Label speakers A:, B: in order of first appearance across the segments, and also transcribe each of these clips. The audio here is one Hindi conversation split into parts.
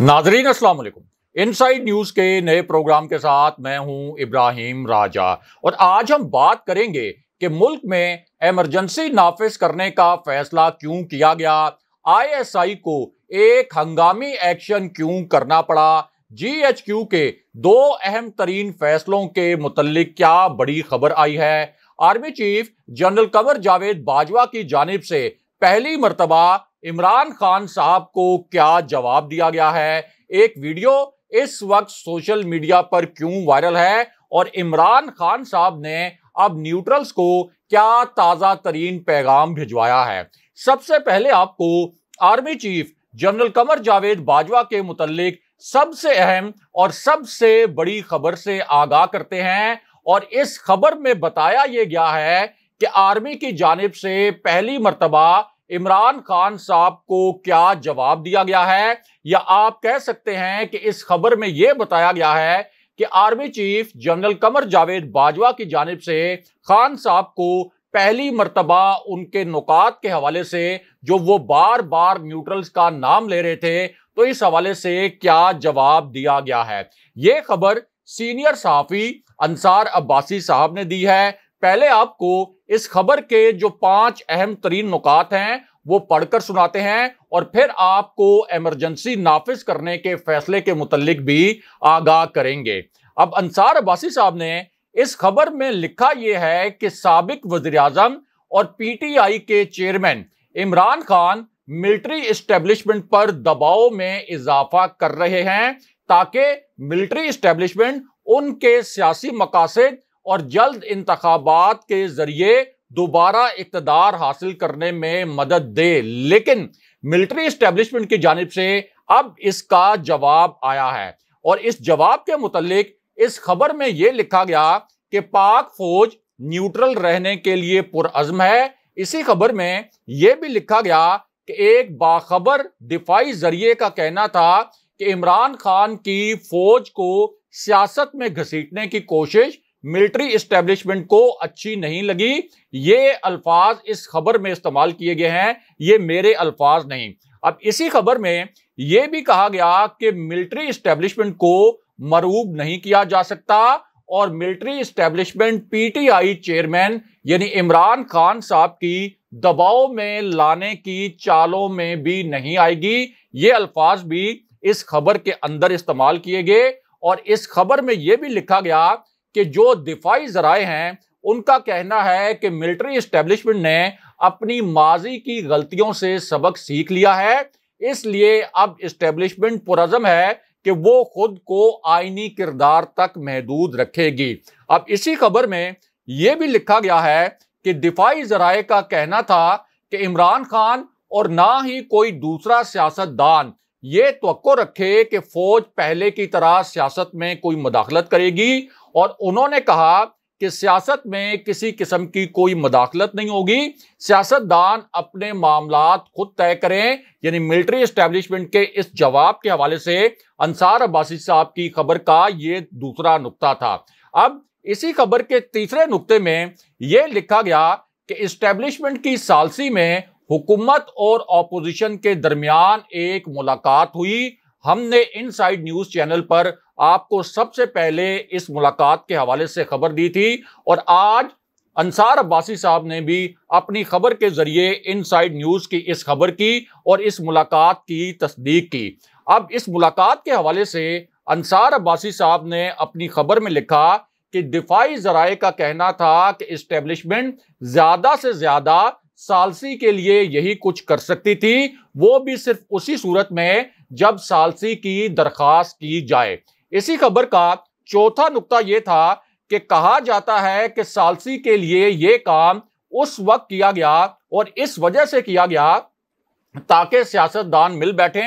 A: नाजरीन असल इन इनसाइड न्यूज़ के नए प्रोग्राम के साथ मैं हूं इब्राहिम राजा और आज हम बात करेंगे कि मुल्क में एमरजेंसी नाफिज करने का फैसला क्यों किया गया आईएसआई को एक हंगामी एक्शन क्यों करना पड़ा जीएचक्यू के दो अहम तरीन फैसलों के मुतलिक क्या बड़ी खबर आई है army chief general Qamar Javed Bajwa की जानब से पहली मरतबा इमरान खान साहब को क्या जवाब दिया गया है एक वीडियो इस वक्त सोशल मीडिया पर क्यों वायरल है और इमरान खान साहब ने अब न्यूट्रल्स को क्या ताजा तरीन पैगाम भिजवाया है सबसे पहले आपको army chief general Qamar Javed Bajwa के मुतालिक सबसे अहम और सबसे बड़ी खबर से आगाह करते हैं और इस खबर में बताया यह गया है कि आर्मी की जानब से पहली मरतबा इमरान खान साहब को क्या जवाब दिया गया है या आप कह सकते हैं कि इस खबर में यह बताया गया है कि army chief general Qamar Javed Bajwa की जानब से खान साहब को पहली मरतबा उनके नुकात के हवाले से जो वो बार बार न्यूट्रल्स का नाम ले रहे थे तो इस हवाले से क्या जवाब दिया गया है ये खबर सीनियर सहाफ़ी अंसार अब्बासी साहब ने दी है पहले आपको इस खबर के जो पांच अहम तरीन नुकात हैं वो पढ़कर सुनाते हैं और फिर आपको इमरजेंसी नाफिज करने के फैसले के मुतलिक भी आगाह करेंगे अब अंसार अब्बासी साहब ने इस खबर में लिखा यह है कि सबक वजीर अजम और पी टी आई के chairman Imran Khan military establishment पर दबाव में इजाफा कर रहे हैं ताकि मिलिट्री इस्टेब्लिशमेंट उनके सियासी मकासद और जल्द इंतबात के जरिए दोबारा इकतदार हासिल करने में मदद दे लेकिन मिलिट्री इस्टेब्लिशमेंट की जानब से अब इसका जवाब आया है और इस जवाब के मुतलिक इस खबर में यह लिखा गया कि पाक फौज न्यूट्रल रहने के लिए पुरजम है इसी खबर में यह भी लिखा गया कि एक बाखबर दिफाई जरिए का कहना था कि इमरान खान की फौज को सियासत में घसीटने की कोशिश मिलिट्री इस्टेब्लिशमेंट को अच्छी नहीं लगी ये अल्फाज इस खबर में इस्तेमाल किए गए हैं ये मेरे अल्फाज नहीं अब इसी खबर में यह भी कहा गया कि मिलिट्री इस्टेब्लिशमेंट को मरूब नहीं किया जा सकता और मिलिट्री इस्टेब्लिशमेंट पीटीआई चेयरमैन यानी इमरान खान साहब की दबाव में लाने की चालों में भी नहीं आएगी ये अल्फाज भी इस खबर के अंदर इस्तेमाल किए गए और इस खबर में यह भी लिखा गया कि जो दिफाई जराए हैं उनका कहना है कि मिलिट्री इस्टेब्लिशमेंट ने अपनी माजी की गलतियों से सबक सीख लिया है इसलिए अब इस्टेब्लिशमेंट पुरजम है कि वो खुद को आइनी किरदार तक महदूद रखेगी अब इसी खबर में यह भी लिखा गया है कि दिफाई जराए का कहना था कि इमरान खान और ना ही कोई दूसरा सियासतदान ये तो रखे कि फौज पहले की तरह सियासत में कोई मुदाखलत करेगी और उन्होंने कहा कि सियासत में किसी किस्म की कोई मदाखलत नहीं होगी सियासतदान अपने मामला खुद तय करें यानी मिलिट्री एस्टेब्लिशमेंट के इस जवाब के हवाले से अंसार अब्बासी साहब की खबर का ये दूसरा नुकता था अब इसी खबर के तीसरे नुकते में यह लिखा गया कि इस्टेब्लिशमेंट की सालसी में हुकूमत और अपोजिशन के दरमियान एक मुलाकात हुई हमने साइड न्यूज चैनल पर आपको सबसे पहले इस मुलाकात के हवाले से खबर दी थी और आज अंसार अब्बासी साहब ने भी अपनी खबर के जरिए इनसाइड न्यूज की इस खबर की और इस मुलाकात की तस्दीक की अब इस मुलाकात के हवाले से अंसार अब्बासी साहब ने अपनी खबर में लिखा कि दिफाई जराए का कहना था कि इस्टेब्लिशमेंट ज्यादा से ज्यादा सालसी के लिए यही कुछ कर सकती थी वो भी सिर्फ उसी सूरत में जब सालसी की दरख्वास्त की जाए इसी खबर का चौथा नुकता यह था कि कहा जाता है कि सालसी के लिए यह काम उस वक्त किया गया और इस वजह से किया गया ताकि सियासतदान मिल बैठे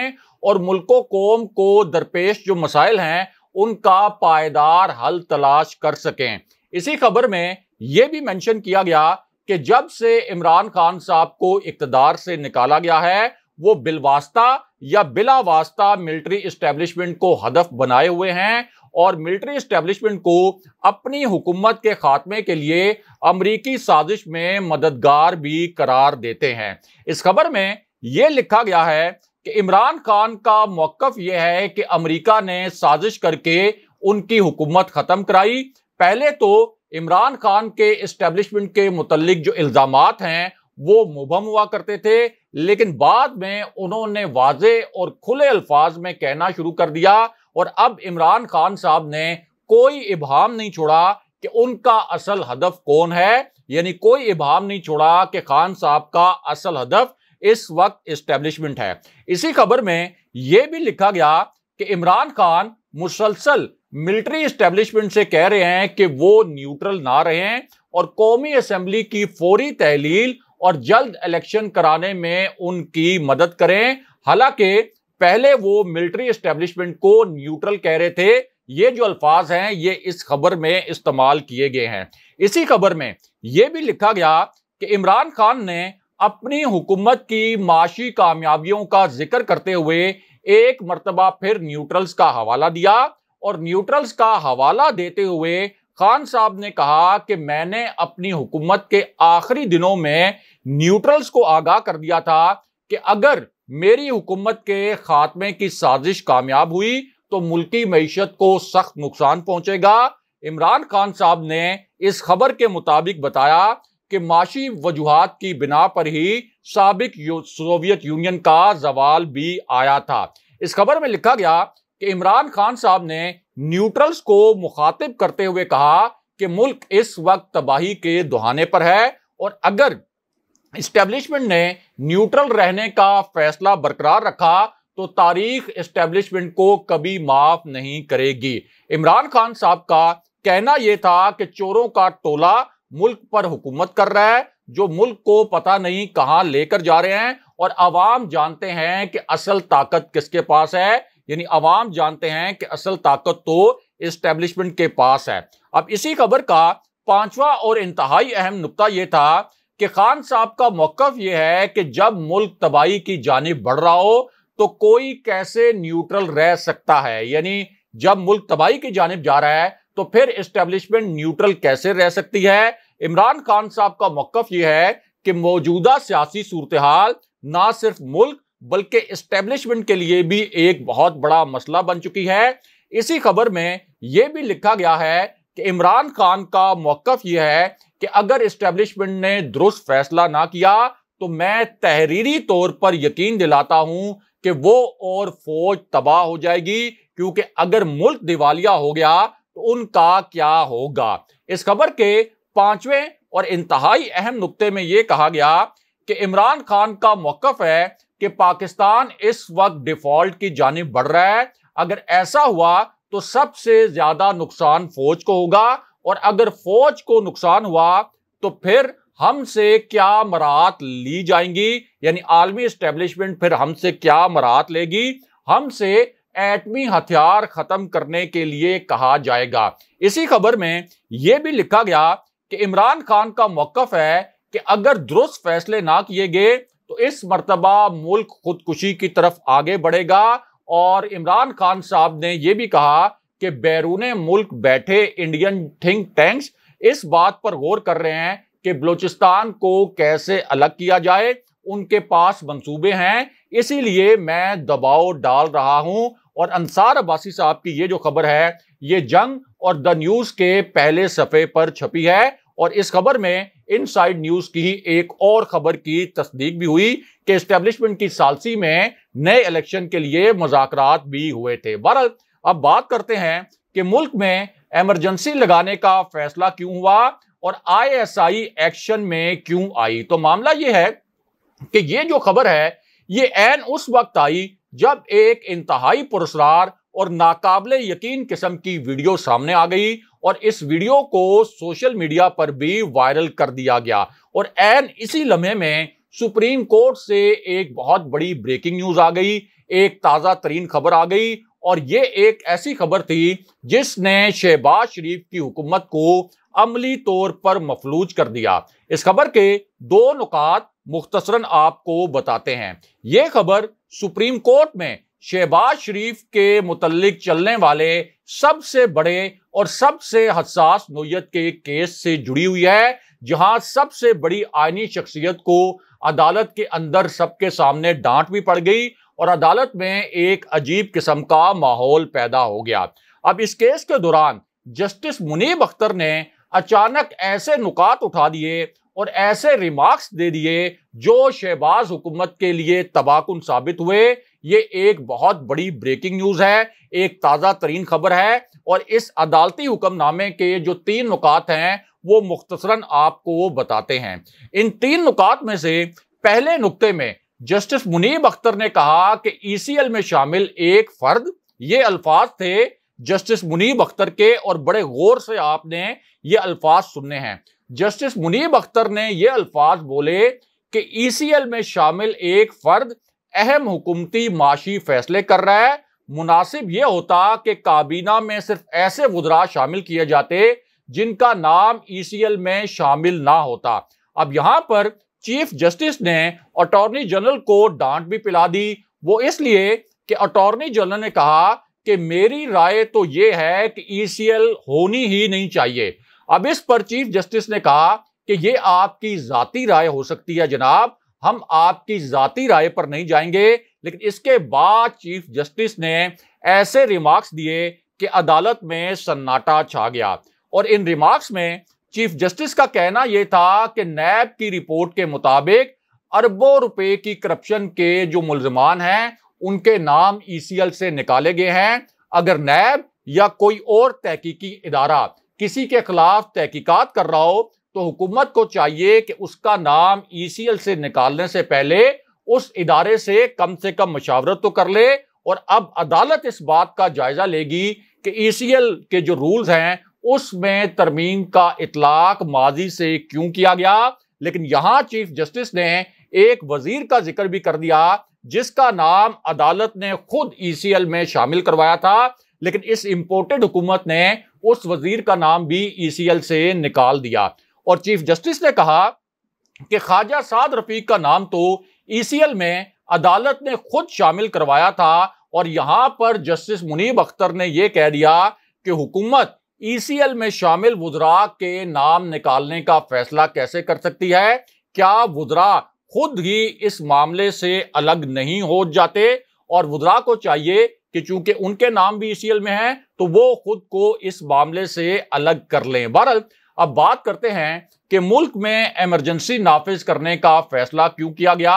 A: और मुल्को कौम को दरपेश जो मसाइल हैं उनका पायदार हल तलाश कर सकें इसी खबर में यह भी मेंशन किया गया कि जब से इमरान खान साहब को इकतदार से निकाला गया है वो बिलवास्ता या बिलावास्ता मिलिट्री इस्टेब्लिशमेंट को हदफ बनाए हुए हैं और मिलिट्री इस्टेब्लिशमेंट को अपनी हुकूमत के खात्मे के लिए अमरीकी साजिश में मददगार भी करार देते हैं इस खबर में ये लिखा गया है कि इमरान खान का मौकफ यह है कि अमरीका ने साजिश करके उनकी हुकूमत ख़त्म कराई पहले तो इमरान खान के इस्टेब्लिशमेंट के मुतलिक जो इल्ज़ाम हैं वो मुबम हुआ करते थे लेकिन बाद में उन्होंने वाजे और खुले अल्फाज में कहना शुरू कर दिया और अब इमरान खान साहब ने कोई इबाम नहीं छोड़ा कि उनका असल हदफ कौन है यानी कोई इबाम नहीं छोड़ा कि खान साहब का असल हदफ इस वक्त इस्टेब्लिशमेंट है इसी खबर में यह भी लिखा गया कि इमरान खान मुसलसल मिलिट्री इस्टेब्लिशमेंट से कह रहे हैं कि वो न्यूट्रल ना रहे और कौमी असम्बली की फौरी तहलील और जल्द इलेक्शन कराने में उनकी मदद करें हालांकि पहले वो मिलिट्री एस्टेब्लिशमेंट को न्यूट्रल कह रहे थे ये जो अल्फाज हैं ये इस खबर में इस्तेमाल किए गए हैं इसी खबर में ये भी लिखा गया कि इमरान खान ने अपनी हुकूमत की माशी कामयाबियों का जिक्र करते हुए एक मरतबा फिर न्यूट्रल्स का हवाला दिया और न्यूट्रल्स का हवाला देते हुए खान साहब ने कहा कि मैंने अपनी हुकूमत के आखिरी दिनों में न्यूट्रल्स को आगाह कर दिया था कि अगर मेरी हुकूमत के खात्मे की साजिश कामयाब हुई तो मुल्की मीशत को सख्त नुकसान पहुंचेगा इमरान खान साहब ने इस खबर के मुताबिक बताया कि माशी वजूहत की बिना पर ही सबक सोवियत यूनियन का जवाल भी आया था इस खबर में लिखा गया कि इमरान खान साहब ने न्यूट्रल्स को मुखातिब करते हुए कहा कि मुल्क इस वक्त तबाही के दुहाने पर है और अगर इस्टेब्लिशमेंट ने न्यूट्रल रहने का फैसला बरकरार रखा तो तारीख इस्टेब्लिशमेंट को कभी माफ नहीं करेगी इमरान खान साहब का कहना यह था कि चोरों का टोला मुल्क पर हुकूमत कर रहा है जो मुल्क को पता नहीं कहां लेकर जा रहे हैं और आवाम जानते हैं कि असल ताकत किसके पास है यानी अवाम जानते हैं कि असल ताकत तो इस्टेब्लिशमेंट के पास है अब इसी खबर का पांचवा और इंतहाई अहम नुकता यह था कि खान साहब का मौकफ यह है कि जब मुल्क तबाही की जानब बढ़ रहा हो तो कोई कैसे न्यूट्रल रह सकता है यानी जब मुल्क तबाही की जानब जा रहा है तो फिर इस्टेब्लिशमेंट न्यूट्रल कैसे रह सकती है इमरान खान साहब का मौकफ यह है कि मौजूदा सियासी सूरत हाल ना सिर्फ मुल्क बल्कि इस्टेब्लिशमेंट के लिए भी एक बहुत बड़ा मसला बन चुकी है इसी खबर में यह भी लिखा गया है कि इमरान खान का मौकफ यह है कि अगर इस्टेब्लिशमेंट ने दुरुस्त फैसला ना किया तो मैं तहरीरी तौर पर यकीन दिलाता हूं कि वो और फौज तबाह हो जाएगी क्योंकि अगर मुल्क दिवालिया हो गया तो उनका क्या होगा इस खबर के पांचवें और इंतहाई अहम नुकते में यह कहा गया कि इमरान खान का मौकफ है कि पाकिस्तान इस वक्त डिफॉल्ट की जानब बढ़ रहा है अगर ऐसा हुआ तो सबसे ज्यादा नुकसान फौज को होगा और अगर फौज को नुकसान हुआ तो फिर हमसे क्या मराहत ली जाएंगी यानी आलमी इस्टेब्लिशमेंट फिर हमसे क्या मराहत लेगी हमसे एटमी हथियार खत्म करने के लिए कहा जाएगा इसी खबर में यह भी लिखा गया कि इमरान खान का मौकफ है कि अगर दुरुस्त फैसले ना किए गए तो इस मरतबा मुल्क खुदकुशी की तरफ आगे बढ़ेगा और इमरान खान साहब ने यह भी कहा कि बैरून मुल्क बैठे इंडियन थिंक टैंक्स इस बात पर गौर कर रहे हैं कि बलूचिस्तान को कैसे अलग किया जाए उनके पास मंसूबे हैं इसीलिए मैं दबाव डाल रहा हूं और अंसार अब्बासी साहब की ये जो खबर है ये जंग और द न्यूज के पहले सफ़े पर छपी है और इस खबर में इनसाइड न्यूज की एक और खबर की तस्दीक भी हुई कि एस्टेब्लिशमेंट की सालसी में नए इलेक्शन के लिए मुजात भी हुए थे बहरल अब बात करते हैं कि मुल्क में एमरजेंसी लगाने का फैसला क्यों हुआ और आईएसआई एक्शन में क्यों आई तो मामला यह है कि यह जो खबर है ये एन उस वक्त आई जब एक इंतहाई पुरस्कार और नाकाबले यकीन किस्म की वीडियो सामने आ गई और इस वीडियो को सोशल मीडिया पर भी वायरल कर दिया गया और एन इसी लम्हे में सुप्रीम कोर्ट से एक बहुत बड़ी ब्रेकिंग न्यूज आ गई एक ताजा तरीन खबर आ गई और ये एक ऐसी खबर थी जिसने शहबाज शरीफ की हुकूमत को अमली तौर पर मफलूज कर दिया इस खबर के दो नुकात मुख्तसरन आपको बताते हैं ये खबर सुप्रीम कोर्ट में शहबाज शरीफ के मुतलिक चलने वाले सबसे बड़े और सबसे हसास नोयत के केस से जुड़ी हुई है जहां सबसे बड़ी आइनी शख्सियत को अदालत के अंदर सबके सामने डांट भी पड़ गई और अदालत में एक अजीब किस्म का माहौल पैदा हो गया अब इस केस के दौरान जस्टिस मुनीब अख्तर ने अचानक ऐसे नुकात उठा दिए और ऐसे रिमार्क्स दे दिए जो शहबाज हुकूमत के लिए तबाकुन साबित हुए ये एक बहुत बड़ी ब्रेकिंग न्यूज है एक ताज़ा तरीन खबर है और इस अदालती हुक्मनामे के जो तीन नुकात हैं वो मुख्तसरन आपको वो बताते हैं इन तीन नुकात में से पहले नुकते में जस्टिस मुनीब अख्तर ने कहा कि ईसीएल e में शामिल एक फर्द ये अल्फाज थे जस्टिस मुनीब अख्तर के और बड़े गौर से आपने ये अल्फाज सुनने हैं जस्टिस मुनीब अख्तर ने ये अल्फाज बोले कि ईसीएल e में शामिल एक फर्द अहम हुकूमती माशी फैसले कर रहा है मुनासिब यह होता कि काबीना में सिर्फ ऐसे वजरा शामिल किए जाते जिनका नाम ईसीएल में शामिल ना होता अब यहां पर चीफ जस्टिस ने अटॉर्नी जनरल को डांट भी पिला दी वो इसलिए कि अटॉर्नी जनरल ने कहा कि मेरी राय तो ये है कि ईसीएल होनी ही नहीं चाहिए अब इस पर चीफ जस्टिस ने कहा कि ये आपकी जाती राय हो सकती है जनाब हम आपकी जाति राय पर नहीं जाएंगे लेकिन इसके बाद चीफ जस्टिस ने ऐसे रिमार्क्स दिए कि अदालत में सन्नाटा छा गया और इन रिमार्क्स में चीफ जस्टिस का कहना यह था कि नैब की रिपोर्ट के मुताबिक अरबों रुपए की करप्शन के जो मुलजमान हैं उनके नाम ईसीएल से निकाले गए हैं अगर नैब या कोई और तहकीकी इदारा किसी के खिलाफ तहकीकात कर रहा हो तो हुकूमत को चाहिए कि उसका नाम ई e से निकालने से पहले उस इदारे से कम से कम मशावरत तो कर ले और अब अदालत इस बात का जायजा लेगी कि ई e के जो रूल्स हैं उसमें तरमीम का इतलाक माजी से क्यों किया गया लेकिन यहां चीफ जस्टिस ने एक वजीर का जिक्र भी कर दिया जिसका नाम अदालत ने खुद ई e में शामिल करवाया था लेकिन इस इंपोर्टेड हुकूमत ने उस वजीर का नाम भी ई से निकाल दिया और चीफ जस्टिस ने कहा कि ख्वाजा साद रफीक का नाम तो ई में अदालत ने खुद शामिल करवाया था और यहां पर जस्टिस मुनीब अख्तर ने यह कह दिया कि हुकूमत ई में शामिल वजरा के नाम निकालने का फैसला कैसे कर सकती है क्या वजरा खुद ही इस मामले से अलग नहीं हो जाते और वजरा को चाहिए कि चूंकि उनके नाम भी ई में हैं तो वो खुद को इस मामले से अलग कर लें बहरल अब बात करते हैं कि मुल्क में इमरजेंसी नाफिज करने का फैसला क्यों किया गया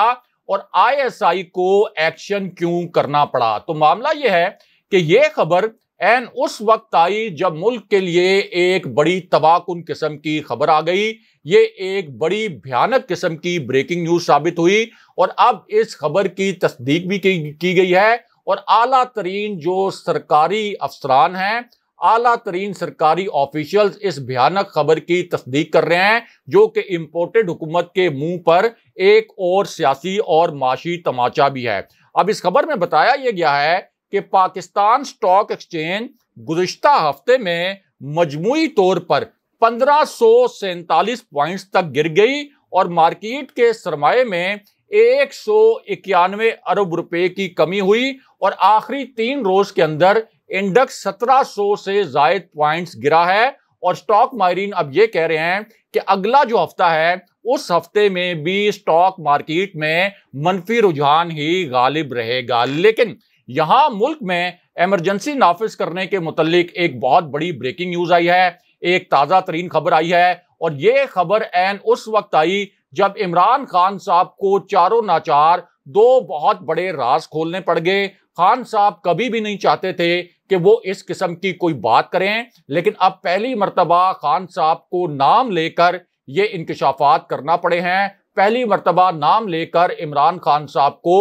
A: और आईएसआई को एक्शन क्यों करना पड़ा तो मामला यह है कि यह खबर एन उस वक्त आई जब मुल्क के लिए एक बड़ी तबाहकुन किस्म की खबर आ गई ये एक बड़ी भयानक किस्म की ब्रेकिंग न्यूज साबित हुई और अब इस खबर की तस्दीक भी की, की गई है और आला तरीन जो सरकारी अफसरान हैं आला तरीन सरकारी ऑफिशियल्स इस भयानक खबर की तस्दीक कर रहे हैं जो कि इम्पोर्टेड हुकूमत के मुंह पर एक और सियासी और माशी तमाचा भी है अब इस खबर में बताया यह गया है कि पाकिस्तान स्टॉक एक्सचेंज गुजशत हफ्ते में मजमू तौर पर पंद्रह सौ सैतालीस पॉइंट्स तक गिर गई और मार्किट के सरमाए में एक सौ इक्यानवे अरब रुपए की कमी हुई और आखिरी तीन रोज के अंदर इंडेक्स 1700 से जायद पॉइंट्स गिरा है और स्टॉक माहरीन अब ये कह रहे हैं कि अगला जो हफ्ता है उस हफ्ते में भी स्टॉक मार्केट में मनफी रुझान ही गालिब रहेगा लेकिन यहां मुल्क में एमरजेंसी नाफिज करने के मुतलिक एक बहुत बड़ी ब्रेकिंग न्यूज आई है एक ताज़ा तरीन खबर आई है और ये खबर एन उस वक्त आई जब इमरान खान साहब को चारों नाचार दो बहुत बड़े राज खोलने पड़ गए खान साहब कभी भी नहीं चाहते थे कि वो इस किस्म की कोई बात करें लेकिन अब पहली मरतबा खान साहब को नाम लेकर ये इंकशाफात करना पड़े हैं पहली मरतबा नाम लेकर इमरान खान साहब को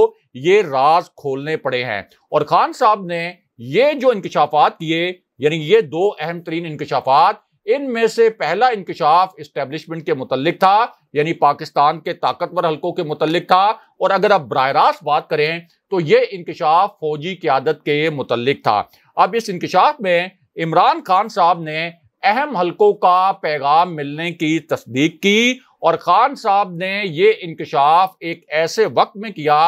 A: ये राज खोलने पड़े हैं और खान साहब ने ये जो इंकशाफात किए यानी ये दो अहम तरीन इंकशाफात इनमें से पहला इंकशाफ इस्टेब्लिशमेंट के मुतलिक था यानी पाकिस्तान के ताकतवर हलकों के मुतल था और अगर आप बर रास्त बात करें तो ये इंकशाफ फौजी क्यादत के मुतल था अब इस इंकशाफ में इमरान खान साहब ने अहम हलकों का पैगाम मिलने की तस्दीक की और खान साहब ने ये इंकशाफ एक ऐसे वक्त में किया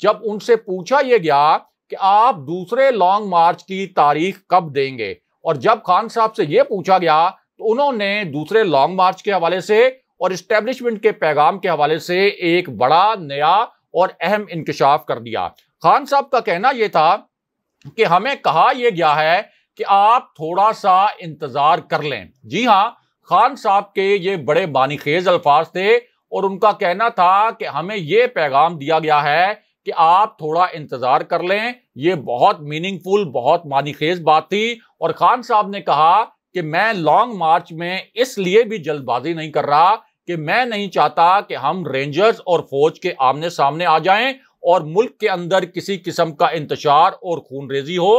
A: जब उनसे पूछा यह गया कि आप दूसरे लॉन्ग मार्च की तारीख कब देंगे और जब खान साहब से यह पूछा गया तो उन्होंने दूसरे लॉन्ग मार्च के हवाले से और इस्टेब्लिशमेंट के पैगाम के हवाले से एक बड़ा नया और अहम इंकशाफ कर दिया खान साहब का कहना यह था कि हमें कहा यह गया है कि आप थोड़ा सा इंतजार कर लें जी हां खान साहब के ये बड़े खेज अल्फाज थे और उनका कहना था कि हमें यह पैगाम दिया गया है कि आप थोड़ा इंतजार कर लें यह बहुत मीनिंगफुल बहुत खेज बात थी और खान साहब ने कहा कि मैं लॉन्ग मार्च में इसलिए भी जल्दबाजी नहीं कर रहा कि मैं नहीं चाहता कि हम रेंजर्स और फौज के आमने सामने आ जाएं और मुल्क के अंदर किसी किस्म का इंतजार और खून रेजी हो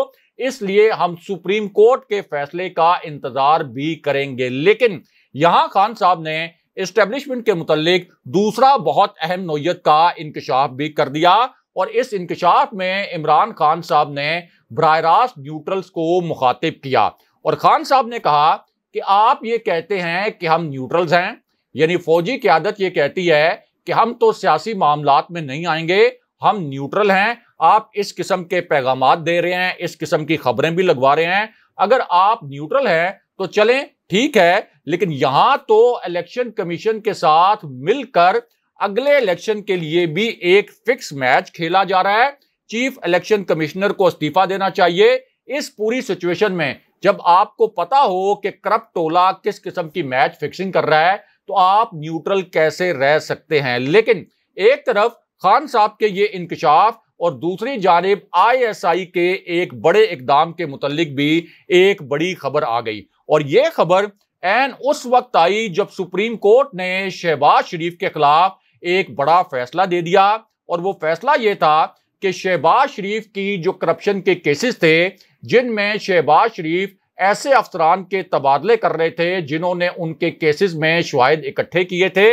A: इसलिए हम सुप्रीम कोर्ट के फैसले का इंतजार भी करेंगे लेकिन यहां खान साहब ने इस्टेब्लिशमेंट के मुतलिक दूसरा बहुत अहम नोयत का इंकशाफ भी कर दिया और इस इंकशाफ में इमरान खान साहब ने बरह रास्त न्यूट्रल्स को मुखातिब किया और खान साहब ने कहा कि आप ये कहते हैं कि हम न्यूट्रल्स हैं यानी फौजी की आदत ये कहती है कि हम तो सियासी मामला में नहीं आएंगे हम न्यूट्रल हैं आप इस किस्म के पैगाम दे रहे हैं इस किस्म की खबरें भी लगवा रहे हैं अगर आप न्यूट्रल हैं तो चलें ठीक है लेकिन यहां तो इलेक्शन कमीशन के साथ मिलकर अगले इलेक्शन के लिए भी एक फिक्स मैच खेला जा रहा है चीफ इलेक्शन कमिश्नर को इस्तीफा देना चाहिए इस पूरी सिचुएशन में जब आपको पता हो कि करप्ट टोला किस किस्म की मैच फिक्सिंग कर रहा है तो आप न्यूट्रल कैसे रह सकते हैं लेकिन एक तरफ खान साहब के ये इंकशाफ और दूसरी जानब आईएसआई के एक बड़े इकदाम के मुतलिक भी एक बड़ी खबर आ गई और ये खबर एन उस वक्त आई जब सुप्रीम कोर्ट ने शहबाज शरीफ के खिलाफ एक बड़ा फैसला दे दिया और वो फैसला ये था कि शहबाज शरीफ की जो करप्शन के केसेस थे जिनमें शहबाज शरीफ ऐसे अफसरान के तबादले कर रहे थे जिन्होंने उनके केसेस में शवाहद इकट्ठे किए थे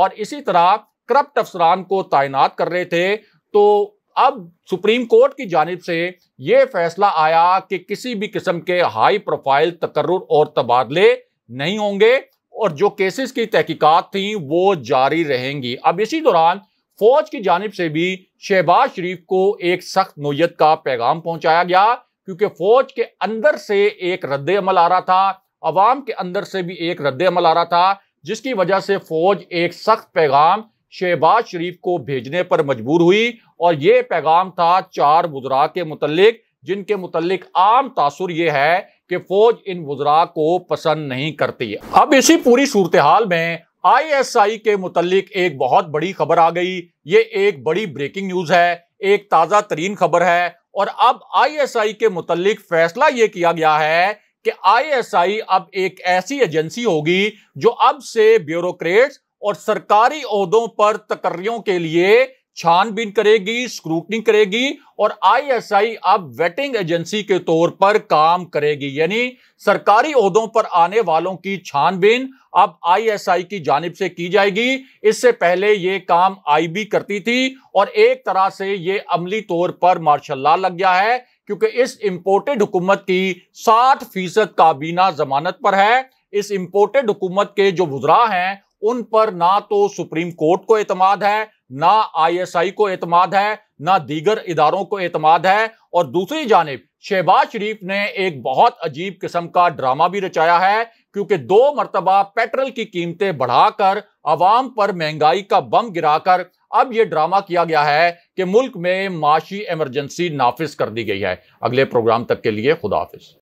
A: और इसी तरह करप्ट अफसरान को तैनात कर रहे थे तो अब सुप्रीम कोर्ट की जानब से ये फैसला आया कि किसी भी किस्म के हाई प्रोफाइल तकर्र और तबादले नहीं होंगे और जो केसेस की तहकीकात थी वो जारी रहेंगी अब इसी दौरान फौज की जानब से भी शहबाज शरीफ को एक सख्त नोयत का पैगाम पहुंचाया गया क्योंकि फौज के अंदर से एक रद्द अमल आ रहा था अवाम के अंदर से भी एक रद्द अमल आ रहा था जिसकी वजह से फौज एक सख्त पैगाम शहबाज शरीफ को भेजने पर मजबूर हुई और ये पैगाम था चार वजरा के मुतलिक जिनके मुतलिक आम तासुर यह है कि फौज इन वजरा को पसंद नहीं करती अब इसी पूरी सूरत हाल में आईएसआई के मुतलिक एक बहुत बड़ी खबर आ गई ये एक बड़ी ब्रेकिंग न्यूज है एक ताजा तरीन खबर है और अब आईएसआई के मुतलिक फैसला ये किया गया है कि आईएसआई अब एक ऐसी एजेंसी होगी जो अब से ब्यूरोक्रेट्स और सरकारी अहदों पर तकर्रियों के लिए छानबीन करेगी स्क्रूटनी करेगी और आईएसआई अब वेटिंग एजेंसी के तौर पर काम करेगी यानी सरकारी अहदों पर आने वालों की छानबीन अब आईएसआई की जानब से की जाएगी इससे पहले ये काम आईबी करती थी और एक तरह से ये अमली तौर पर मार्शल लॉ लग गया है क्योंकि इस इम्पोर्टेड हुकूमत की साठ फीसद काबीना जमानत पर है इस इम्पोर्टेड हुकूमत के जो वजरा हैं उन पर ना तो सुप्रीम कोर्ट को एतमाद है ना आईएसआई को एतमाद है ना दीगर इदारों को एतमाद है और दूसरी जानब शहबाज शरीफ ने एक बहुत अजीब किस्म का ड्रामा भी रचाया है क्योंकि दो मरतबा पेट्रोल की कीमतें बढ़ाकर अवाम पर महंगाई का बम गिराकर अब यह ड्रामा किया गया है कि मुल्क में माशी एमरजेंसी नाफिज कर दी गई है अगले प्रोग्राम तक के लिए खुदाफिज